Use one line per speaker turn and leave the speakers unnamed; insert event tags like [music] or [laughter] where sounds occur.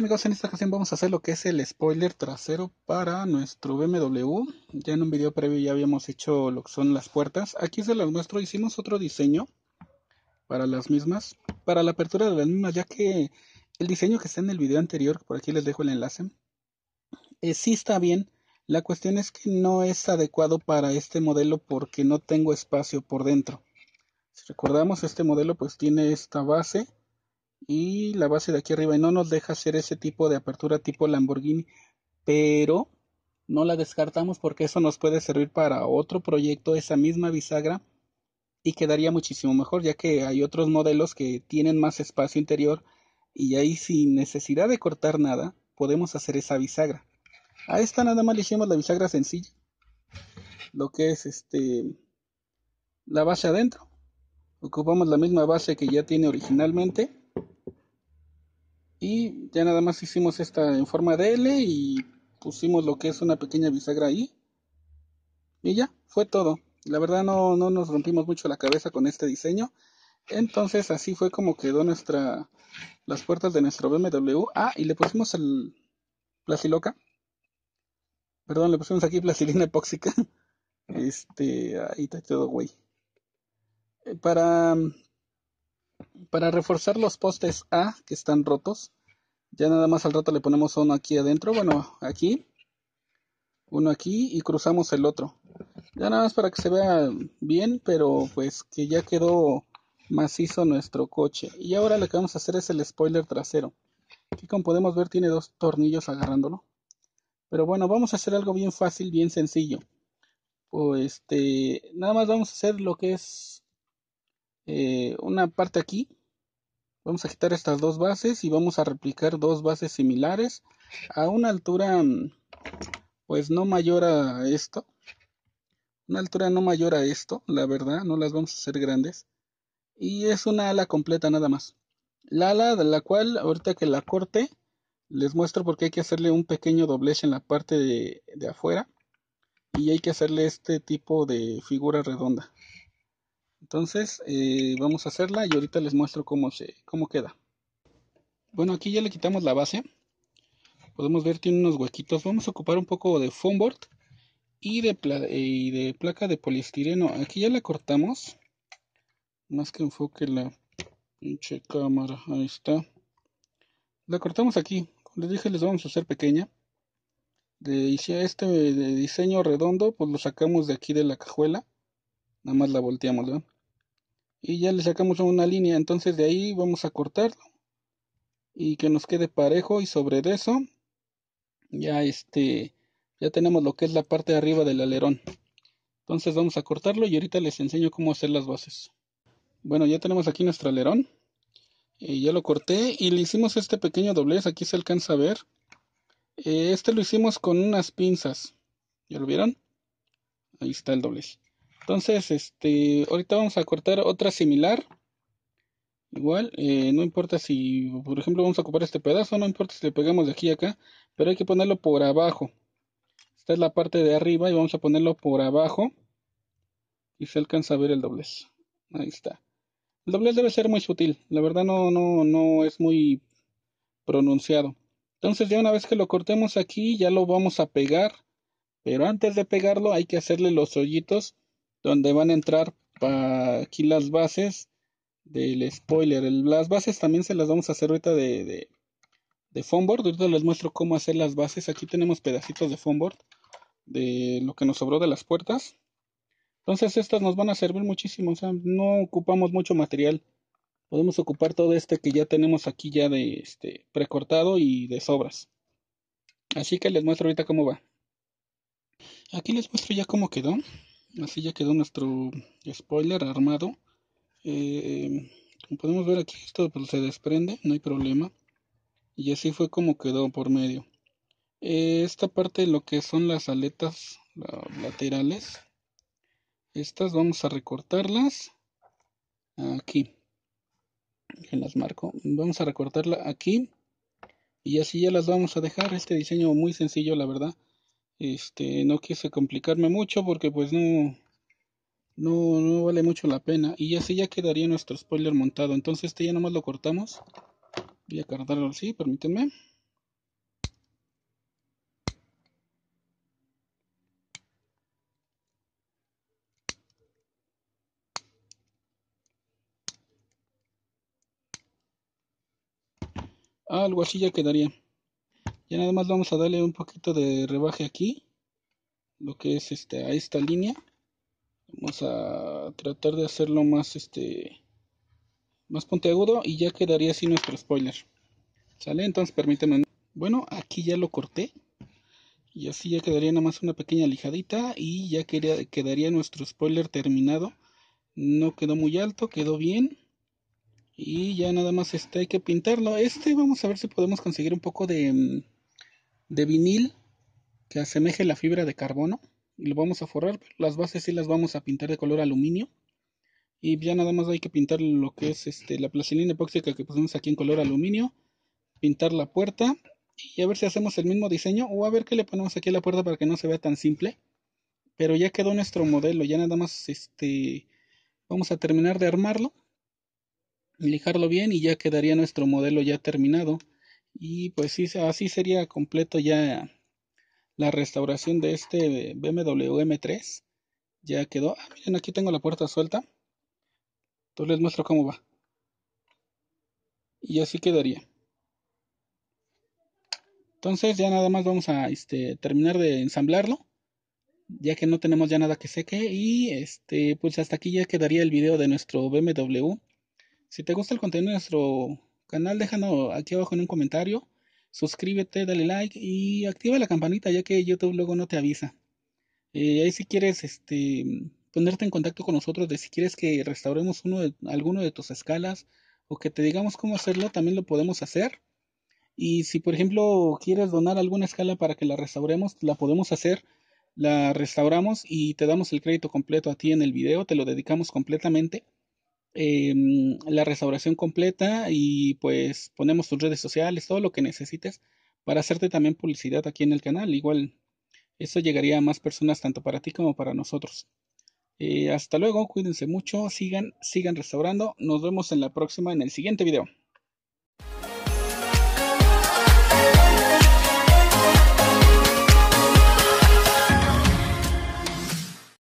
amigos, en esta ocasión vamos a hacer lo que es el spoiler trasero para nuestro BMW. Ya en un video previo ya habíamos hecho lo que son las puertas. Aquí se las muestro, hicimos otro diseño para las mismas, para la apertura de las mismas, ya que el diseño que está en el video anterior, por aquí les dejo el enlace, eh, sí está bien. La cuestión es que no es adecuado para este modelo porque no tengo espacio por dentro. Si recordamos, este modelo pues tiene esta base y la base de aquí arriba y no nos deja hacer ese tipo de apertura tipo Lamborghini, pero no la descartamos porque eso nos puede servir para otro proyecto, esa misma bisagra y quedaría muchísimo mejor ya que hay otros modelos que tienen más espacio interior y ahí sin necesidad de cortar nada podemos hacer esa bisagra. A esta nada más le hicimos la bisagra sencilla, lo que es este la base adentro. Ocupamos la misma base que ya tiene originalmente y ya nada más hicimos esta en forma de L y pusimos lo que es una pequeña bisagra ahí. Y ya, fue todo. La verdad no, no nos rompimos mucho la cabeza con este diseño. Entonces así fue como quedó nuestra las puertas de nuestro BMW. Ah, y le pusimos el Placiloca. Perdón, le pusimos aquí plastilina epóxica. [laughs] Este, ahí está todo, güey. Eh, para para reforzar los postes A que están rotos ya nada más al rato le ponemos uno aquí adentro bueno aquí uno aquí y cruzamos el otro ya nada más para que se vea bien pero pues que ya quedó macizo nuestro coche y ahora lo que vamos a hacer es el spoiler trasero que como podemos ver tiene dos tornillos agarrándolo pero bueno vamos a hacer algo bien fácil bien sencillo pues este nada más vamos a hacer lo que es eh, una parte aquí. Vamos a quitar estas dos bases y vamos a replicar dos bases similares a una altura mm, pues no mayor a esto. Una altura no mayor a esto, la verdad, no las vamos a hacer grandes. Y es una ala completa nada más. La ala de la cual ahorita que la corte les muestro porque hay que hacerle un pequeño doblez en la parte de afuera y hay que hacerle este tipo de figura redonda. Entonces eh, vamos a hacerla y ahorita les muestro cómo, se, cómo queda. Bueno, aquí ya le quitamos la base. Podemos ver tiene unos huequitos. Vamos a ocupar un poco de foamboard y de, y de placa de poliestireno. Aquí ya la cortamos. Más que enfoque la pinche cámara. Ahí está. La cortamos aquí. Como les dije, les vamos a hacer pequeña. De este diseño redondo, pues lo sacamos de aquí de la cajuela nada más la volteamos, Y ya le sacamos una línea, entonces de ahí vamos a cortarlo y que nos quede parejo y sobre eso ya este ya tenemos lo que es la parte de arriba del alerón. Entonces vamos a cortarlo y ahorita les enseño cómo hacer las bases. Bueno, ya tenemos aquí nuestro alerón. Eh, ya lo corté y le hicimos este pequeño doblez, aquí se alcanza a ver. Eh, este lo hicimos con unas pinzas. ¿Ya lo vieron? Ahí está el doblez. Entonces, este, ahorita vamos a cortar otra similar. Igual, eh, no importa si, por ejemplo, vamos a ocupar este pedazo, no importa si le pegamos de aquí a acá, pero hay que ponerlo por abajo. Esta es la parte de arriba y vamos a ponerlo por abajo. Y se alcanza a ver el doblez. Ahí está. El doblez debe ser muy sutil, la verdad no, no, no es muy pronunciado. Entonces ya una vez que lo cortemos aquí, ya lo vamos a pegar. Pero antes de pegarlo hay que hacerle los hoyitos donde van a entrar aquí las bases del spoiler. las bases también se las vamos a hacer ahorita de, de, de Ahorita les muestro cómo hacer las bases. Aquí tenemos pedacitos de foamboard de lo que nos sobró de las puertas. Entonces estas nos van a servir muchísimo. O sea, no ocupamos mucho material. Podemos ocupar todo este que ya tenemos aquí ya de este precortado y de sobras. Así que les muestro ahorita cómo va. Aquí les muestro ya cómo quedó así ya quedó nuestro spoiler armado eh, como podemos ver aquí esto pues, se desprende no hay problema y así fue como quedó por medio eh, esta parte lo que son las aletas laterales estas vamos a recortarlas aquí las marco vamos a recortarla aquí y así ya las vamos a dejar este diseño muy sencillo la verdad este, no quise complicarme mucho porque pues no, no, no vale mucho la pena. Y así ya quedaría nuestro spoiler montado. Entonces este ya nomás lo cortamos. Voy a cargarlo así, permítanme. Algo así ya quedaría ya nada más vamos a darle un poquito de rebaje aquí lo que es este a esta línea vamos a tratar de hacerlo más este más puntiagudo y ya quedaría así nuestro spoiler sale entonces permítanme bueno aquí ya lo corté y así ya quedaría nada más una pequeña lijadita y ya quedaría, quedaría nuestro spoiler terminado no quedó muy alto quedó bien y ya nada más este hay que pintarlo este vamos a ver si podemos conseguir un poco de mm, de vinil que asemeje la fibra de carbono y lo vamos a forrar, las bases sí las vamos a pintar de color aluminio y ya nada más hay que pintar lo que es este, la plastilina epóxica que pusimos aquí en color aluminio, pintar la puerta y a ver si hacemos el mismo diseño o a ver qué le ponemos aquí a la puerta para que no se vea tan simple. Pero ya quedó nuestro modelo, ya nada más este vamos a terminar de armarlo, lijarlo bien y ya quedaría nuestro modelo ya terminado. Y pues sí, así sería completo ya la restauración de este BMW M3. Ya quedó. Ah, miren, aquí tengo la puerta suelta. Entonces les muestro cómo va. Y así quedaría. Entonces ya nada más vamos a este, terminar de ensamblarlo. Ya que no tenemos ya nada que seque. Y este, pues hasta aquí ya quedaría el video de nuestro BMW. Si te gusta el contenido de nuestro canal, déjanos aquí abajo en un comentario, suscríbete, dale like y activa la campanita ya que YouTube luego no te avisa. y eh, ahí si quieres este, ponerte en contacto con nosotros de si quieres que restauremos uno de, alguno de tus escalas o que te digamos cómo hacerlo, también lo podemos hacer. Y si por ejemplo quieres donar alguna escala para que la restauremos, la podemos hacer, la restauramos y te damos el crédito completo a ti en el video, te lo dedicamos completamente. Em, la restauración completa y pues ponemos tus redes sociales, todo lo que necesites para hacerte también publicidad aquí en el canal. Igual, eso llegaría a más personas tanto para ti como para nosotros. Eh, hasta luego, cuídense mucho, sigan, sigan restaurando. Nos vemos en la próxima, en el siguiente video.